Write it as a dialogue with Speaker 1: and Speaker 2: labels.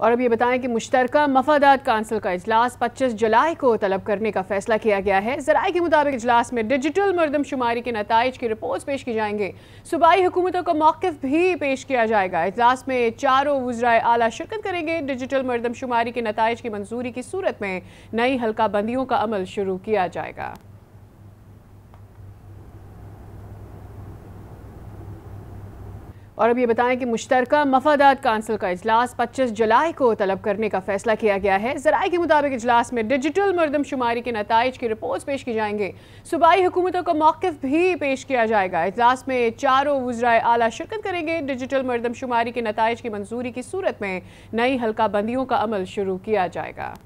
Speaker 1: और अब ये बताएं कि मुश्तरका मफादात काउंसिल का अजलास 25 जुलाई को तलब करने का फैसला किया गया है जराये के मुताबिक अजलास में डिजिटल मरदमशुमारी के नतज की रिपोर्ट्स पेश की जाएंगे सूबाई हुकूमतों का मौक़ भी पेश किया जाएगा अजलास में चारों वज्राए आला शिरकत करेंगे डिजिटल मरदमशुमारी के नतज की मंजूरी की सूरत में नई हल्का बंदियों का अमल शुरू किया जाएगा और अब ये बताएं कि मुश्तर मफादात काउंसिल का अजलास पच्चीस जुलाई को तलब करने का फैसला किया गया है जरा के मुताबिक अजलास में डिजिटल मरदमशुमारी के नतज की रिपोर्ट्स पेश की जाएंगे सूबाई हुकूमतों का मौक़ भी पेश किया जाएगा अजलास में चारों वज्राए आला शिरकत करेंगे डिजिटल मरदमशुमारी के नतज की मंजूरी की सूरत में नई हल्का बंदियों का अमल शुरू किया जाएगा